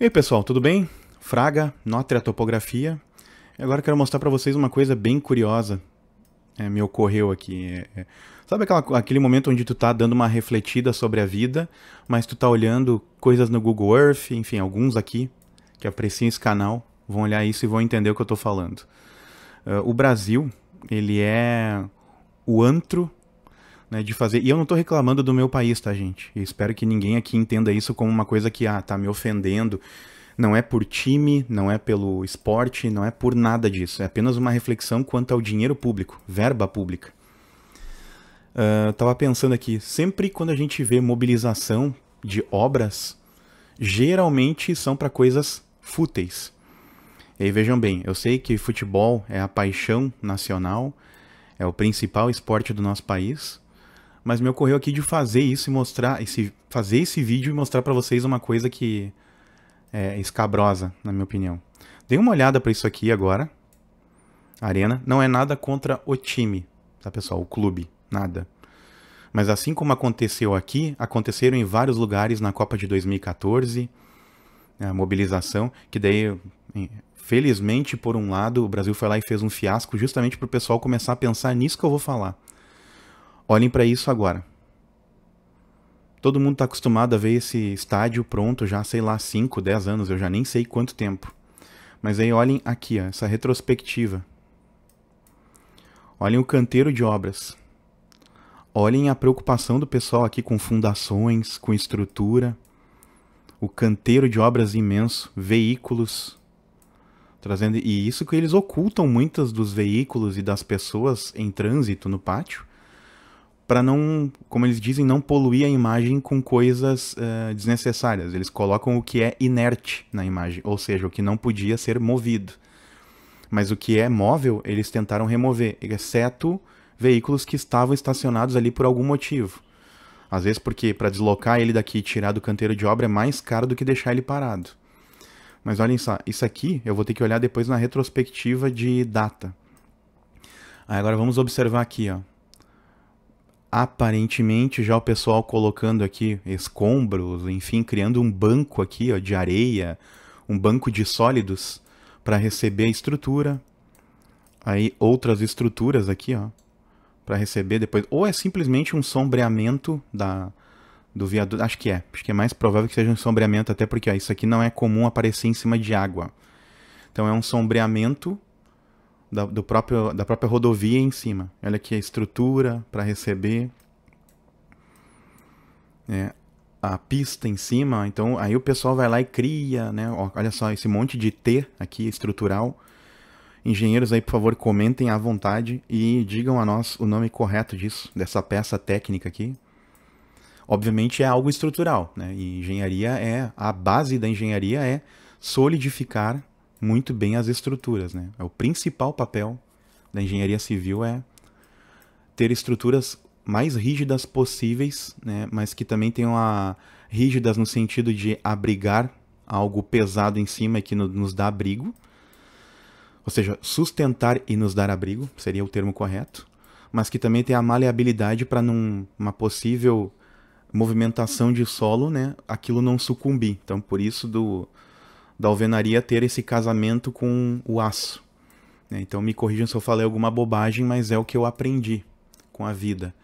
E aí pessoal, tudo bem? Fraga, Notre a Topografia. Agora quero mostrar para vocês uma coisa bem curiosa é, me ocorreu aqui. É, é. Sabe aquela, aquele momento onde tu tá dando uma refletida sobre a vida, mas tu tá olhando coisas no Google Earth, enfim, alguns aqui que apreciam esse canal vão olhar isso e vão entender o que eu tô falando. Uh, o Brasil, ele é o antro né, de fazer. E eu não tô reclamando do meu país, tá, gente? Eu espero que ninguém aqui entenda isso como uma coisa que, ah, tá me ofendendo. Não é por time, não é pelo esporte, não é por nada disso. É apenas uma reflexão quanto ao dinheiro público, verba pública. Uh, tava pensando aqui, sempre quando a gente vê mobilização de obras, geralmente são para coisas fúteis. E aí, vejam bem, eu sei que futebol é a paixão nacional, é o principal esporte do nosso país, mas me ocorreu aqui de fazer isso e mostrar, esse, fazer esse vídeo e mostrar para vocês uma coisa que é escabrosa, na minha opinião. Dei uma olhada para isso aqui agora. Arena. Não é nada contra o time, tá, pessoal? O clube. Nada. Mas assim como aconteceu aqui, aconteceram em vários lugares na Copa de 2014, a mobilização, que daí, felizmente, por um lado, o Brasil foi lá e fez um fiasco justamente para o pessoal começar a pensar nisso que eu vou falar. Olhem para isso agora. Todo mundo está acostumado a ver esse estádio pronto já, sei lá, 5, 10 anos, eu já nem sei quanto tempo. Mas aí olhem aqui, ó, essa retrospectiva. Olhem o canteiro de obras. Olhem a preocupação do pessoal aqui com fundações, com estrutura. O canteiro de obras imenso, veículos. Trazendo, e isso que eles ocultam muitas dos veículos e das pessoas em trânsito no pátio para não, como eles dizem, não poluir a imagem com coisas uh, desnecessárias. Eles colocam o que é inerte na imagem, ou seja, o que não podia ser movido. Mas o que é móvel, eles tentaram remover, exceto veículos que estavam estacionados ali por algum motivo. Às vezes porque para deslocar ele daqui e tirar do canteiro de obra é mais caro do que deixar ele parado. Mas olhem só, isso aqui eu vou ter que olhar depois na retrospectiva de data. Aí agora vamos observar aqui, ó aparentemente já o pessoal colocando aqui escombros, enfim, criando um banco aqui ó, de areia, um banco de sólidos para receber a estrutura. Aí outras estruturas aqui, ó, para receber depois. Ou é simplesmente um sombreamento da, do viaduto. Acho que é. Acho que é mais provável que seja um sombreamento, até porque ó, isso aqui não é comum aparecer em cima de água. Então é um sombreamento da, do próprio, da própria rodovia em cima. Olha aqui a estrutura para receber. É, a pista em cima, então aí o pessoal vai lá e cria, né? Olha só esse monte de T aqui estrutural. Engenheiros aí, por favor, comentem à vontade e digam a nós o nome correto disso, dessa peça técnica aqui. Obviamente é algo estrutural, né? E engenharia é a base da engenharia é solidificar muito bem as estruturas, né? É o principal papel da engenharia civil é ter estruturas mais rígidas possíveis, né? Mas que também tenham a rígidas no sentido de abrigar algo pesado em cima e que no, nos dá abrigo. Ou seja, sustentar e nos dar abrigo seria o termo correto, mas que também tem a maleabilidade para numa possível movimentação de solo, né, aquilo não sucumbir. Então, por isso do da alvenaria ter esse casamento com o aço. Né? Então me corrijam se eu falei alguma bobagem, mas é o que eu aprendi com a vida.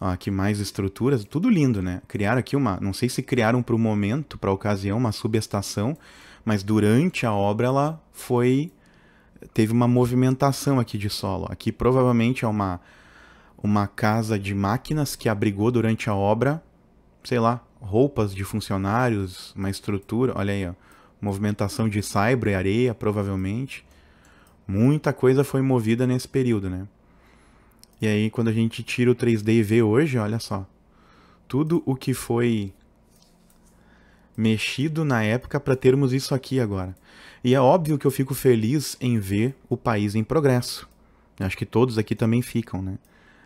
aqui ah, mais estruturas, tudo lindo, né? Criaram aqui uma, não sei se criaram para o momento, para a ocasião, uma subestação, mas durante a obra ela foi teve uma movimentação aqui de solo. Aqui provavelmente é uma uma casa de máquinas que abrigou durante a obra, sei lá, roupas de funcionários, uma estrutura, olha aí, ó movimentação de saibro e areia, provavelmente. Muita coisa foi movida nesse período, né? E aí, quando a gente tira o 3D e vê hoje, olha só. Tudo o que foi mexido na época para termos isso aqui agora. E é óbvio que eu fico feliz em ver o país em progresso. Eu acho que todos aqui também ficam, né?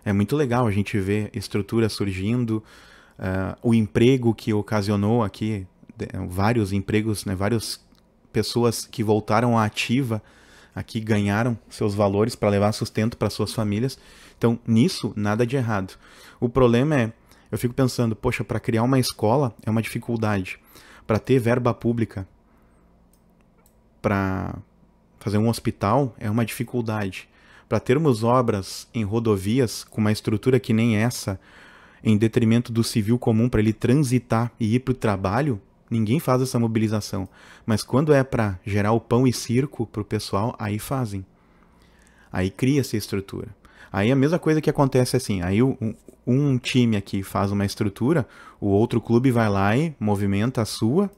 É muito legal a gente ver estrutura surgindo, uh, o emprego que ocasionou aqui eh, vários empregos, né, várias pessoas que voltaram à ativa aqui ganharam seus valores para levar sustento para suas famílias. Então, nisso, nada de errado. O problema é, eu fico pensando, poxa, para criar uma escola é uma dificuldade. Para ter verba pública, para fazer um hospital é uma dificuldade. Para termos obras em rodovias com uma estrutura que nem essa, em detrimento do civil comum para ele transitar e ir para o trabalho, ninguém faz essa mobilização. Mas quando é para gerar o pão e circo para o pessoal, aí fazem. Aí cria-se estrutura. Aí a mesma coisa que acontece assim, aí um, um, time aqui faz uma estrutura, o outro clube vai lá e movimenta a sua,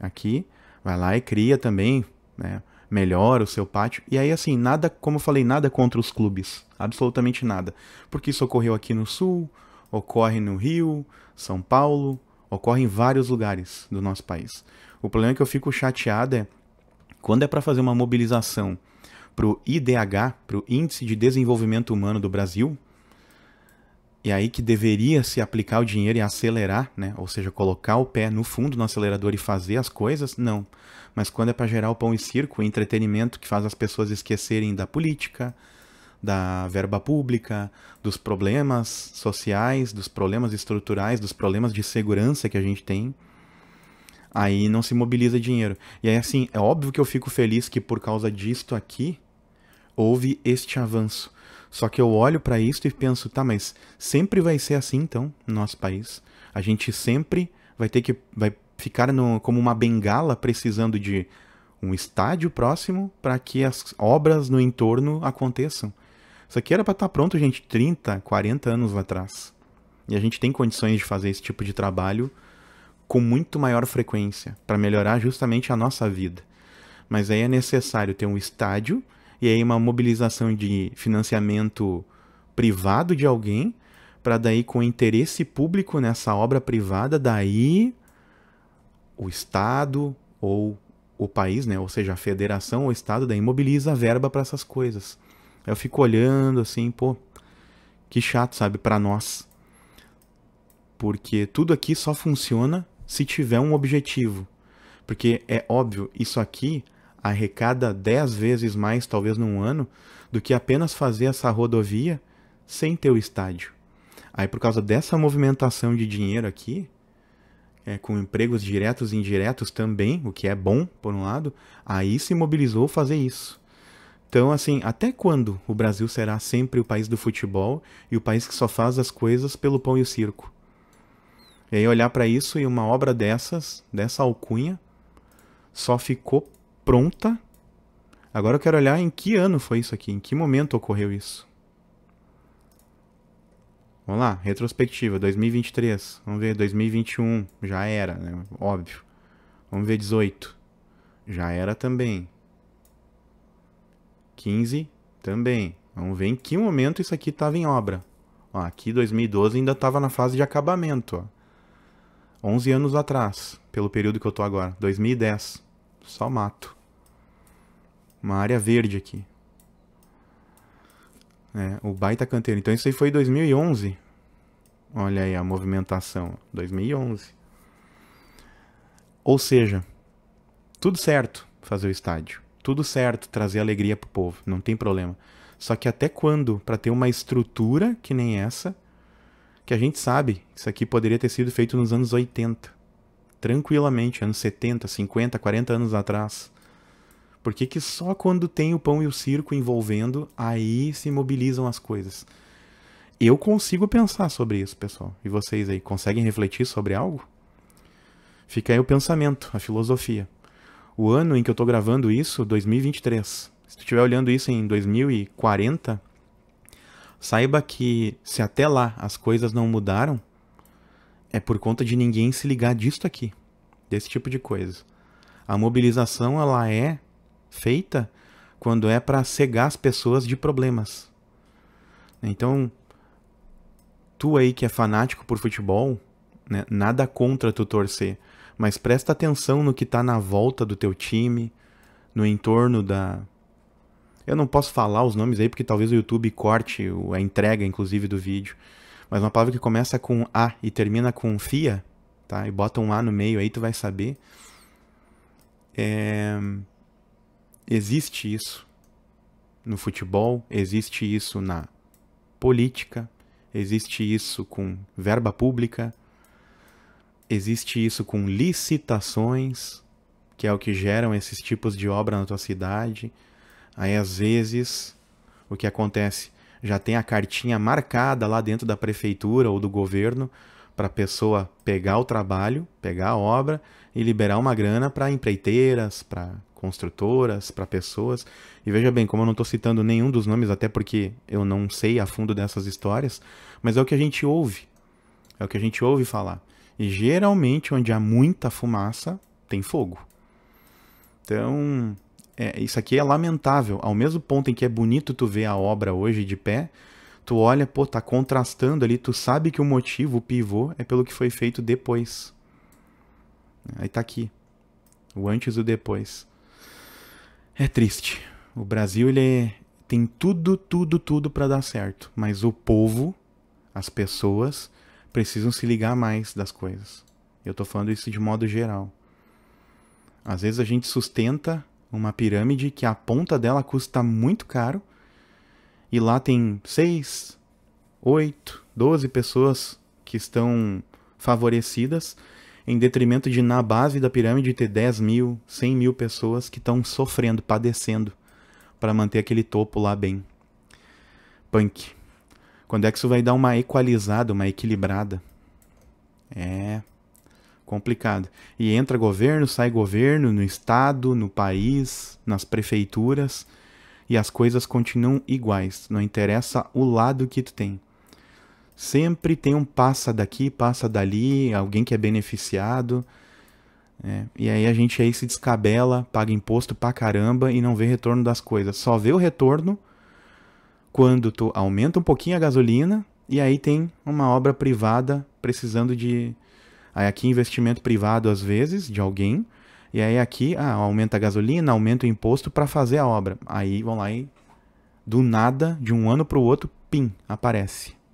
aqui, vai lá e cria também, né, melhora o seu pátio. E aí assim, nada, como eu falei, nada contra os clubes, absolutamente nada. Porque isso ocorreu aqui no Sul, ocorre no Rio, São Paulo, Ocorre em vários lugares do nosso país. O problema é que eu fico chateado é quando é para fazer uma mobilização para o IDH, para o Índice de Desenvolvimento Humano do Brasil, e aí que deveria se aplicar o dinheiro e acelerar, né? ou seja, colocar o pé no fundo no acelerador e fazer as coisas, não. Mas quando é para gerar o pão e circo, o entretenimento que faz as pessoas esquecerem da política, da verba pública, dos problemas sociais, dos problemas estruturais, dos problemas de segurança que a gente tem. Aí não se mobiliza dinheiro. E aí, assim, é óbvio que eu fico feliz que por causa disto aqui houve este avanço. Só que eu olho para isto e penso, tá, mas sempre vai ser assim então, no nosso país. A gente sempre vai ter que vai ficar no, como uma bengala precisando de um estádio próximo para que as obras no entorno aconteçam. Isso aqui era para estar tá pronto, gente, 30, 40 anos atrás. E a gente tem condições de fazer esse tipo de trabalho com muito maior frequência, para melhorar justamente a nossa vida. Mas aí é necessário ter um estádio e aí uma mobilização de financiamento privado de alguém, para daí com interesse público nessa obra privada, daí o Estado ou o país, né, ou seja, a federação ou o Estado, daí mobiliza a verba para essas coisas. Eu fico olhando assim, pô, que chato, sabe, para nós. Porque tudo aqui só funciona se tiver um objetivo. Porque é óbvio, isso aqui arrecada 10 vezes mais, talvez num ano, do que apenas fazer essa rodovia sem ter o estádio. Aí, por causa dessa movimentação de dinheiro aqui, é, com empregos diretos e indiretos também, o que é bom, por um lado, aí se mobilizou fazer isso. Então, assim, até quando o Brasil será sempre o país do futebol e o país que só faz as coisas pelo pão e o circo? E aí olhar para isso e uma obra dessas, dessa alcunha, só ficou pronta. Agora eu quero olhar em que ano foi isso aqui, em que momento ocorreu isso. Vamos lá, retrospectiva, 2023. Vamos ver, 2021, já era, né? Óbvio. Vamos ver 18. Já era também. 15 também. Vamos ver em que momento isso aqui estava em obra. Ó, aqui 2012 ainda estava na fase de acabamento. Ó. 11 anos atrás, pelo período que eu estou agora. 2010. Só mato. Uma área verde aqui. É, o baita canteiro. Então isso aí foi 2011. Olha aí a movimentação. 2011. Ou seja, tudo certo fazer o estádio tudo certo, trazer alegria pro povo, não tem problema. Só que até quando para ter uma estrutura que nem essa, que a gente sabe, isso aqui poderia ter sido feito nos anos 80, tranquilamente, anos 70, 50, 40 anos atrás. Por que, que só quando tem o pão e o circo envolvendo, aí se mobilizam as coisas? Eu consigo pensar sobre isso, pessoal. E vocês aí, conseguem refletir sobre algo? Fica aí o pensamento, a filosofia o ano em que eu estou gravando isso, 2023. Se tu estiver olhando isso em 2040, saiba que se até lá as coisas não mudaram, é por conta de ninguém se ligar disto aqui, desse tipo de coisa. A mobilização ela é feita quando é para cegar as pessoas de problemas. Então, tu aí que é fanático por futebol, né, nada contra tu torcer, mas presta atenção no que está na volta do teu time, no entorno da. Eu não posso falar os nomes aí porque talvez o YouTube corte a entrega, inclusive, do vídeo. Mas uma palavra que começa com A e termina com FIA, tá? E bota um A no meio aí, tu vai saber. É... Existe isso no futebol, existe isso na política, existe isso com verba pública, existe isso com licitações, que é o que geram esses tipos de obra na tua cidade. Aí às vezes o que acontece? Já tem a cartinha marcada lá dentro da prefeitura ou do governo para a pessoa pegar o trabalho, pegar a obra e liberar uma grana para empreiteiras, para construtoras, para pessoas. E veja bem, como eu não estou citando nenhum dos nomes, até porque eu não sei a fundo dessas histórias, mas é o que a gente ouve, é o que a gente ouve falar. E geralmente, onde há muita fumaça, tem fogo. Então, é, isso aqui é lamentável. Ao mesmo ponto em que é bonito tu ver a obra hoje de pé, tu olha, pô, tá contrastando ali, tu sabe que o motivo, o pivô, é pelo que foi feito depois. Aí tá aqui. O antes e o depois. É triste. O Brasil, ele tem tudo, tudo, tudo para dar certo. Mas o povo, as pessoas, precisam se ligar mais das coisas. Eu estou falando isso de modo geral. Às vezes a gente sustenta uma pirâmide que a ponta dela custa muito caro e lá tem 6, 8, 12 pessoas que estão favorecidas, em detrimento de na base da pirâmide ter 10 mil, 100 mil pessoas que estão sofrendo, padecendo, para manter aquele topo lá bem. Punk. Quando é que isso vai dar uma equalizada, uma equilibrada? É complicado. E entra governo, sai governo, no estado, no país, nas prefeituras, e as coisas continuam iguais. Não interessa o lado que tu tem. Sempre tem um passa daqui, passa dali, alguém que é beneficiado. É, e aí a gente aí se descabela, paga imposto pra caramba e não vê retorno das coisas. Só vê o retorno quando tu aumenta um pouquinho a gasolina e aí tem uma obra privada precisando de. Aí aqui investimento privado às vezes, de alguém. E aí aqui, ah, aumenta a gasolina, aumenta o imposto para fazer a obra. Aí vão lá e do nada, de um ano para o outro, pim, aparece.